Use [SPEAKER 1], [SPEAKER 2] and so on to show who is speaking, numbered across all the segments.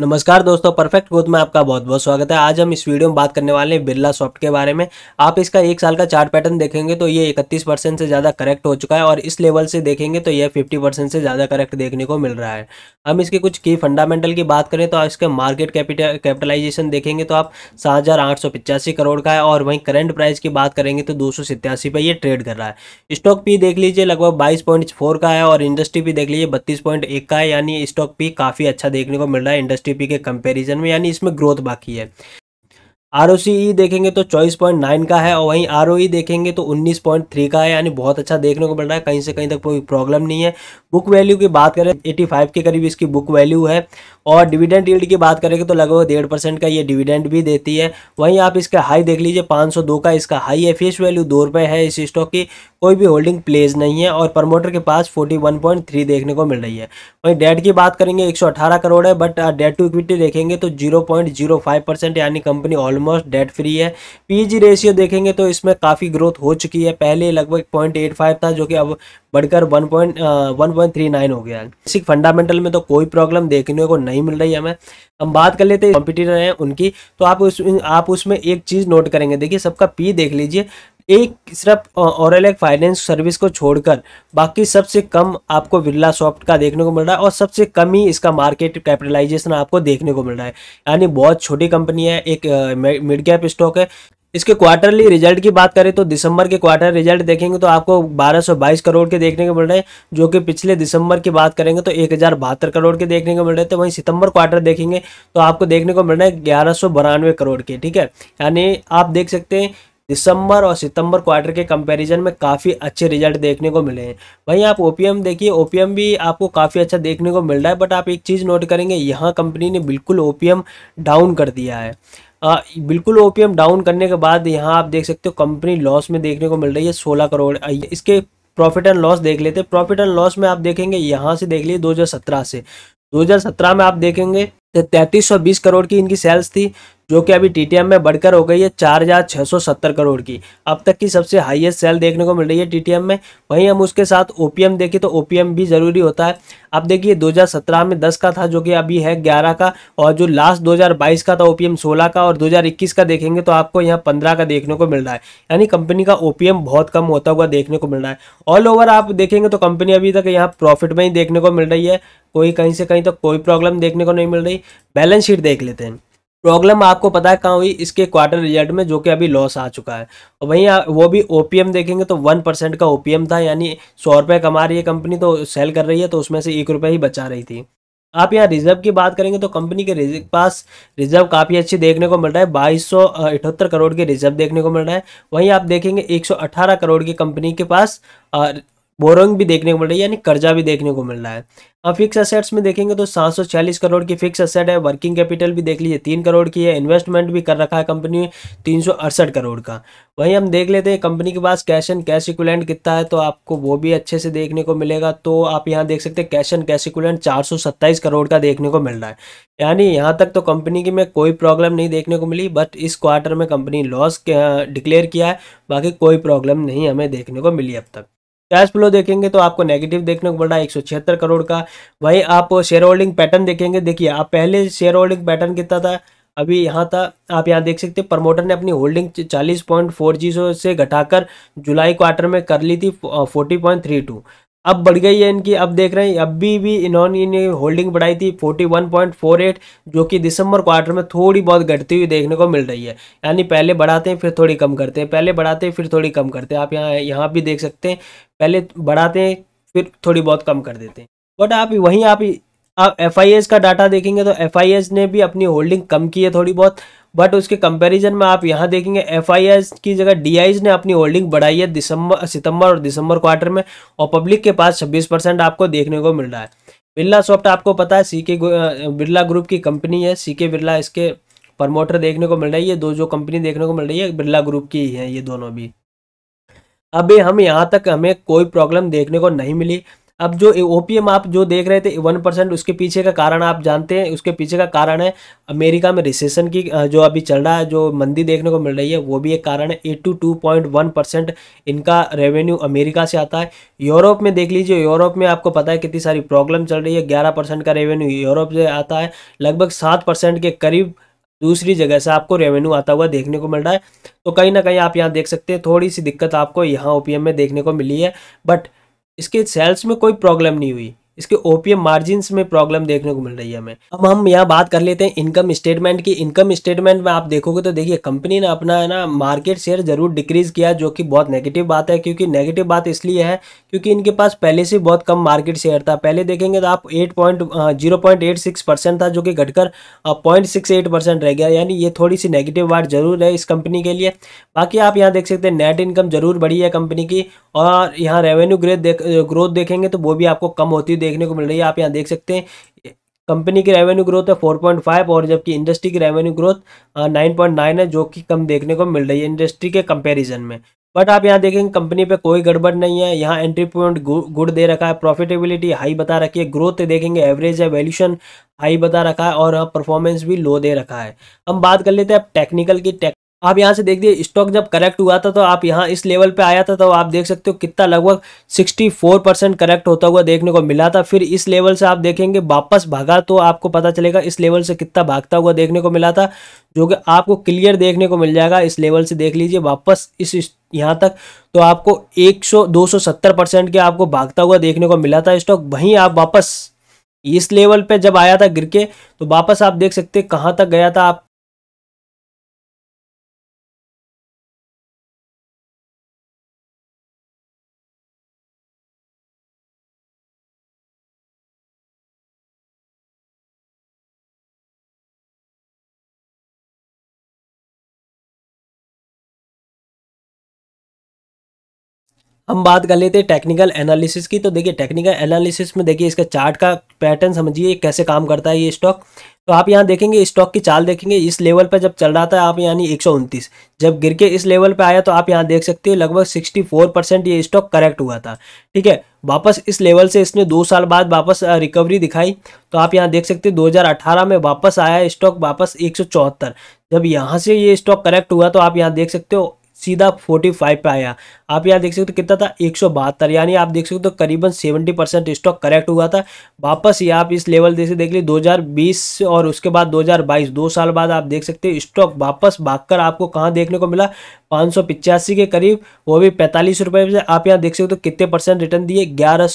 [SPEAKER 1] नमस्कार दोस्तों perfect growth में आपका बहुत बहुत स्वागत है आज हम इस वीडियो में बात करने वाले हैं बिरला सॉफ्ट के बारे में आप इसका एक साल का चार्ट पैटर्न देखेंगे तो ये 31 परसेंट से ज़्यादा करेक्ट हो चुका है और इस लेवल से देखेंगे तो यह 50 परसेंट से ज़्यादा करेक्ट देखने को मिल रहा है हम इसके कुछ की फंडामेंटल की बात करें तो इसके मार्केट कैपिटल कैपिटलाइजेशन देखेंगे तो आप सात करोड़ का है और वहीं करेंट प्राइस की बात करेंगे तो दो सौ ये ट्रेड कर रहा है स्टॉक पी देख लीजिए लगभग बाईस का है और इंडस्ट्री भी देख लीजिए बत्तीस का है यानी स्टॉक पी काफ़ी अच्छा देखने को मिल रहा है इंडस्ट्री एसटीपी के कंपैरिजन में यानी इसमें ग्रोथ बाकी है आर e देखेंगे तो चौबीस पॉइंट नाइन का है और वहीं आर e देखेंगे तो उन्नीस पॉइंट थ्री का है यानी बहुत अच्छा देखने को मिल रहा है कहीं से कहीं तक कोई प्रॉब्लम नहीं है बुक वैल्यू की बात करें एटी फाइव के करीब इसकी बुक वैल्यू है और डिविडेंड यील्ड की बात करेंगे तो लगभग डेढ़ परसेंट का ये डिविडेंड भी देती है वहीं आप इसका हाई देख लीजिए पाँच सौ दो का इसका हाई है फेस वैल्यू दो रुपये है इस स्टॉक की कोई भी होल्डिंग प्लेज नहीं है और प्रमोटर के पास 41.3 देखने को मिल रही है वहीं डेट की बात करेंगे 118 करोड़ है बट डेट टू इक्विटी देखेंगे तो 0.05 परसेंट यानी कंपनी ऑलमोस्ट डेट फ्री है पीजी रेशियो e देखेंगे तो इसमें काफ़ी ग्रोथ हो चुकी है पहले लगभग पॉइंट था जो कि अब बढ़कर one point one point three nine हो गया है बेसिक फंडामेंटल में तो कोई प्रॉब्लम देखने को नहीं मिल रही हमें हम बात कर लेते हैं कॉम्पिटिटर हैं उनकी तो आप उस आप उसमें एक चीज़ नोट करेंगे देखिए सबका पी e देख लीजिए एक सिर्फ ओरल एक फाइनेंस सर्विस को छोड़कर बाकी सबसे कम आपको बिरला सॉफ्ट का देखने को मिल रहा है और सबसे कम ही इसका मार्केट कैपिटलाइजेशन आपको देखने को मिल रहा है यानी बहुत छोटी कंपनी है एक मिड कैप स्टॉक है इसके क्वार्टरली रिजल्ट की बात करें तो दिसंबर के क्वार्टर रिजल्ट देखेंगे तो आपको 1222 करोड़ के देखने को मिल रहे हैं जो कि पिछले दिसंबर की बात करेंगे तो एक करोड़ के देखने को मिल रहे थे तो वहीं सितंबर क्वार्टर देखेंगे तो आपको देखने को मिल रहा है ग्यारह करोड़ के ठीक है यानी आप देख सकते हैं दिसंबर और सितंबर क्वार्टर के कंपैरिजन में काफ़ी अच्छे रिजल्ट देखने को मिले हैं वहीं आप ओपीएम देखिए ओपीएम भी आपको काफ़ी अच्छा देखने को मिल रहा है बट आप एक चीज़ नोट करेंगे यहाँ कंपनी ने बिल्कुल ओ डाउन कर दिया है आ, बिल्कुल ओ डाउन करने के बाद यहाँ आप देख सकते हो कंपनी लॉस में देखने को मिल रही है सोलह करोड़ इसके प्रॉफिट एंड लॉस देख लेते हैं प्रॉफिट एंड लॉस में आप देखेंगे यहाँ से देख लिए 2017 से 2017 में आप देखेंगे तो तैंतीस सौ बीस करोड़ की इनकी सेल्स थी जो कि अभी टीटीएम में बढ़कर हो गई है चार हजार छः सौ सत्तर करोड़ की अब तक की सबसे हाईएस्ट सेल देखने को मिल रही है टीटीएम में वहीं हम उसके साथ ओपीएम देखें तो ओपीएम भी ज़रूरी होता है अब देखिए 2017 में 10 का था जो कि अभी है 11 का और जो लास्ट 2022 का था ओपीएम 16 का और 2021 का देखेंगे तो आपको यहाँ पंद्रह का देखने को मिल रहा है यानी कंपनी का ओ बहुत कम होता हुआ देखने को मिल रहा है ऑल ओवर आप देखेंगे तो कंपनी अभी तक यहाँ प्रॉफिट में ही देखने को मिल रही है कोई कहीं से कहीं तक तो कोई प्रॉब्लम देखने को नहीं मिल रही बैलेंस शीट देख लेते हैं प्रॉब्लम आपको पता है कहाँ हुई इसके क्वार्टर रिजल्ट में जो कि अभी लॉस आ चुका है और वहीं वो भी ओ देखेंगे तो वन परसेंट का ओपीएम था यानी सौ रुपये कमा रही है कंपनी तो सेल कर रही है तो उसमें से एक रुपये ही बचा रही थी आप यहाँ रिजर्व की बात करेंगे तो कंपनी के रिजर्व पास रिजर्व काफ़ी अच्छी देखने को मिल रहा है बाईस करोड़ के रिजर्व देखने को मिल रहा है वहीं आप देखेंगे एक करोड़ की कंपनी के पास बोरिंग भी देखने को मिल रही है यानी कर्जा भी देखने को मिल रहा है अब फिक्स असेट्स में देखेंगे तो 740 करोड़ की फिक्स असेट है वर्किंग कैपिटल भी देख लीजिए तीन करोड़ की है इन्वेस्टमेंट भी कर रखा है कंपनी ने तीन करोड़ का वहीं हम देख लेते हैं कंपनी के पास कैश एंड कैश इक्वलेंट कितना है तो आपको वो भी अच्छे से देखने को मिलेगा तो आप यहाँ देख सकते हैं कैश एंड कैश इक्वलेंट चार करोड़ का देखने को मिल रहा है यानी यहाँ तक तो कंपनी की में कोई प्रॉब्लम नहीं देखने को मिली बट इस क्वार्टर में कंपनी लॉस डिक्लेयर किया है बाकी कोई प्रॉब्लम नहीं हमें देखने को मिली अब तक कैश फ्लो देखेंगे तो आपको नेगेटिव देखने को बढ़ा एक करोड़ का वही आप शेयर होल्डिंग पैटर्न देखेंगे देखिए आप पहले शेयर होल्डिंग पैटर्न कितना था अभी यहाँ था आप यहाँ देख सकते हैं प्रमोटर ने अपनी होल्डिंग 40.40 से घटाकर जुलाई क्वार्टर में कर ली थी 40.32 अब बढ़ गई है इनकी अब देख रहे हैं अभी भी इन्होंने होल्डिंग बढ़ाई थी 41.48 जो कि दिसंबर क्वार्टर में थोड़ी बहुत घटती हुई देखने को मिल रही है यानी पहले बढ़ाते हैं फिर थोड़ी कम करते हैं पहले बढ़ाते हैं फिर थोड़ी कम करते हैं आप यहाँ यहाँ भी देख सकते हैं पहले बढ़ाते हैं फिर थोड़ी बहुत कम कर देते हैं बट आप वहीं आप आप एफ का डाटा देखेंगे तो एफ ने भी अपनी होल्डिंग कम की है थोड़ी बहुत बट उसके कंपैरिजन में आप यहाँ देखेंगे एफ की जगह डी ने अपनी होल्डिंग बढ़ाई है दिसंबर सितंबर और दिसंबर क्वार्टर में और पब्लिक के पास छब्बीस आपको देखने को मिल रहा है बिरला सॉफ्ट आपको पता है सी के बिरला ग्रुप की कंपनी है सी के बिरला इसके प्रमोटर देखने को मिल रही है दो जो कंपनी देखने को मिल रही है बिरला ग्रुप की ही है ये दोनों भी अभी हम यहाँ तक हमें कोई प्रॉब्लम देखने को नहीं मिली अब जो ओपीएम आप जो देख रहे थे वन परसेंट उसके पीछे का कारण आप जानते हैं उसके पीछे का कारण है अमेरिका में रिसेशन की जो अभी चल रहा है जो मंदी देखने को मिल रही है वो भी एक कारण है eight two two point one percent इनका रेवेन्यू अमेरिका से आता है यूरोप में देख लीजिए यूरोप में आपको पता है कितनी सारी प्रॉब्लम चल रही है ग्यारह परसेंट का रेवेन्यू यूरोप से आता है लगभग सात परसेंट के करीब दूसरी जगह से आपको रेवेन्यू आता हुआ देखने को मिल रहा है तो कहीं ना कहीं आप यहाँ देख सकते हैं थोड़ी सी दिक्कत आपको यहाँ ओपीएम में देखने को मिली है बट इसके सेल्स में कोई प्रॉब्लम नहीं हुई इसके ओपीएम मार्जिन में प्रॉब्लम देखने को मिल रही है हमें अब हम यहाँ बात कर लेते हैं इनकम स्टेटमेंट की इनकम स्टेटमेंट में आप देखोगे तो देखिए कंपनी ने अपना है ना मार्केट शेयर जरूर डिक्रीज किया जो कि बहुत नेगेटिव बात है क्योंकि नेगेटिव बात इसलिए है क्योंकि इनके पास पहले से बहुत कम मार्केट शेयर था पहले देखेंगे तो आप eight point zero point eight six percent था जो कि घटकर पॉइंट सिक्स एट परसेंट रह गया यानी ये थोड़ी सी नेगेटिव बात जरूर है इस कंपनी के लिए बाकी आप यहाँ देख सकते हैं नेट इनकम जरूर बढ़ी है कंपनी की और यहाँ रेवेन्यू ग्रेथ ग्रोथ देखेंगे तो वो भी आपको कम होती देखने को मिल रही है आप यहाँ देख सकते हैं कंपनी की रेवेन्यू ग्रोथ है 4.5 और जबकि इंडस्ट्री की रेवेन्यू ग्रोथ 9.9 है जो कि कम देखने को मिल रही है इंडस्ट्री के कंपैरिजन में बट आप यहाँ देखेंगे कंपनी पे कोई गड़बड़ नहीं है यहाँ एंट्री पॉइंट गुड दे रखा है प्रॉफिटेबिलिटी हाई बता रखी है ग्रोथ देखेंगे एवरेज है वैल्यूशन हाई बता रखा है और परफॉर्मेंस भी लो दे रखा है हम बात कर लेते हैं अब टेक्निकल की टेक आप यहाँ से देख दिए स्टॉक जब करेक्ट हुआ था तो आप यहाँ इस लेवल पे आया था तो आप देख सकते हो कितना लगभग 64 परसेंट करेक्ट होता हुआ देखने को मिला था फिर इस लेवल से आप देखेंगे वापस भागा तो आपको पता चलेगा इस लेवल से कितना भागता हुआ देखने को मिला था जो कि आपको क्लियर देखने को मिल जाएगा इस लेवल से देख लीजिए वापस इस यहाँ तक तो आपको एक सौ परसेंट के आपको भागता हुआ देखने को मिला था स्टॉक वहीं आप वापस इस लेवल पे जब आया था गिर के तो वापस आप देख सकते कहाँ तक गया था आप हम बात कर लेते हैं टेक्निकल एनालिसिस की तो देखिए टेक्निकल एनालिसिस में देखिए इसका चार्ट का पैटर्न समझिए कैसे काम करता है ये स्टॉक तो आप यहाँ देखेंगे स्टॉक की चाल देखेंगे इस लेवल पर जब चल रहा था आप यानी एक जब गिर के इस लेवल पर आया तो आप यहाँ देख सकते हो लगभग 64 परसेंट ये स्टॉक करेक्ट हुआ था ठीक है वापस इस लेवल से इसने दो साल बाद वापस रिकवरी दिखाई तो आप यहाँ देख सकते हो अठारह में वापस आया स्टॉक वापस एक जब यहाँ से ये स्टॉक करेक्ट हुआ तो आप यहाँ देख सकते हो सीधा 45 पे आया आप यहाँ देख सकते हो तो कितना था एक यानी आप देख सकते हो तो करीबन 70 परसेंट स्टॉक करेक्ट हुआ था वापस ये आप इस लेवल जैसे देख ली 2020 और उसके बाद 2022 दो साल बाद आप देख सकते हो स्टॉक वापस भागकर आपको कहाँ देखने को मिला पाँच के करीब वो भी पैंतालीस से आप यहाँ देख सकते हो तो कितने परसेंट रिटर्न दिए ग्यारह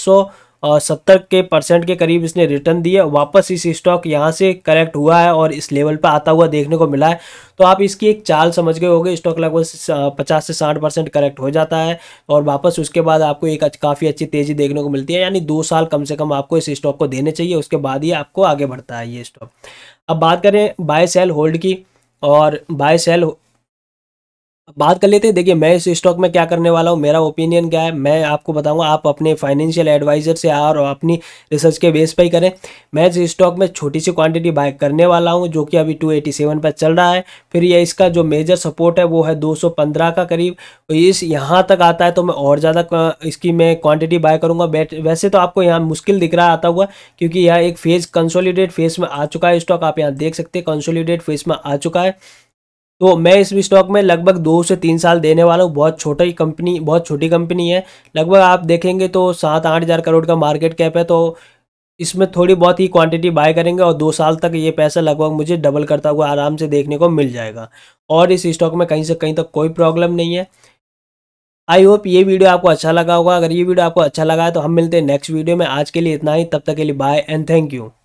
[SPEAKER 1] सत्तर के परसेंट के करीब इसने रिटर्न दिए वापस इस स्टॉक यहाँ से करेक्ट हुआ है और इस लेवल पर आता हुआ देखने को मिला है तो आप इसकी एक चाल समझ गए गए स्टॉक लगभग पचास से साठ परसेंट करेक्ट हो जाता है और वापस उसके बाद आपको एक काफ़ी अच्छी तेज़ी देखने को मिलती है यानी दो साल कम से कम आपको इस स्टॉक को देने चाहिए उसके बाद ही आपको आगे बढ़ता है ये स्टॉक अब बात करें बाय सेल होल्ड की और बाय सेल बात कर लेते हैं देखिए मैं इस स्टॉक में क्या करने वाला हूँ मेरा ओपिनियन क्या है मैं आपको बताऊँगा आप अपने फाइनेंशियल एडवाइज़र से आ और अपनी रिसर्च के बेस पर ही करें मैं इस स्टॉक में छोटी सी क्वांटिटी बाय करने वाला हूँ जो कि अभी 287 पर चल रहा है फिर ये इसका जो मेजर सपोर्ट है वो है पंद्रह का करीब तो इस यहाँ तक आता है तो मैं और ज़्यादा इसकी मैं क्वान्टिटी बाय करूँगा वैसे तो आपको यहाँ मुश्किल दिख रहा आता हुआ क्योंकि यह एक फेज़ कंसोलीडेट फेज़ में आ चुका है स्टॉक आप यहाँ देख सकते हैं कंसोलीडेट फेज़ में आ चुका है तो मैं इस स्टॉक में लगभग दो से तीन साल देने वाला हूँ बहुत छोटी कंपनी बहुत छोटी कंपनी है लगभग आप देखेंगे तो सात आठ हज़ार करोड़ का मार्केट कैप है तो इसमें थोड़ी बहुत ही क्वांटिटी बाय करेंगे और दो साल तक ये पैसा लगभग मुझे डबल करता हुआ आराम से देखने को मिल जाएगा और इस स्टॉक में कहीं से कहीं तक कोई प्रॉब्लम नहीं है आई होप ये वीडियो आपको अच्छा लगा होगा अगर ये वीडियो आपको अच्छा लगा है तो हम मिलते हैं नेक्स्ट वीडियो में आज के लिए इतना ही तब तक के लिए बाय एंड थैंक यू